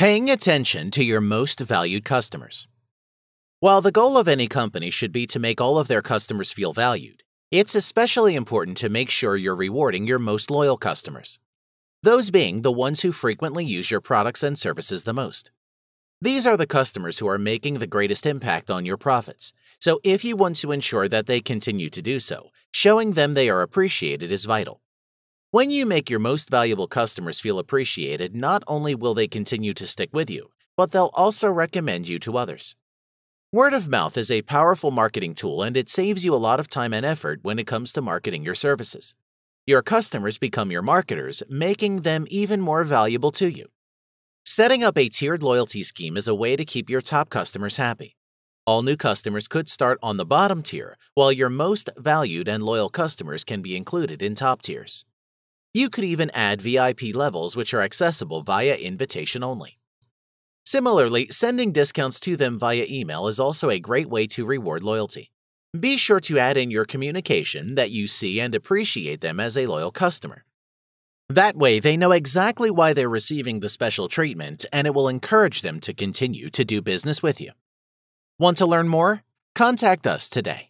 Paying attention to your most valued customers. While the goal of any company should be to make all of their customers feel valued, it's especially important to make sure you're rewarding your most loyal customers, those being the ones who frequently use your products and services the most. These are the customers who are making the greatest impact on your profits, so if you want to ensure that they continue to do so, showing them they are appreciated is vital. When you make your most valuable customers feel appreciated, not only will they continue to stick with you, but they'll also recommend you to others. Word of mouth is a powerful marketing tool and it saves you a lot of time and effort when it comes to marketing your services. Your customers become your marketers, making them even more valuable to you. Setting up a tiered loyalty scheme is a way to keep your top customers happy. All new customers could start on the bottom tier, while your most valued and loyal customers can be included in top tiers. You could even add VIP levels which are accessible via invitation only. Similarly, sending discounts to them via email is also a great way to reward loyalty. Be sure to add in your communication that you see and appreciate them as a loyal customer. That way, they know exactly why they're receiving the special treatment and it will encourage them to continue to do business with you. Want to learn more? Contact us today.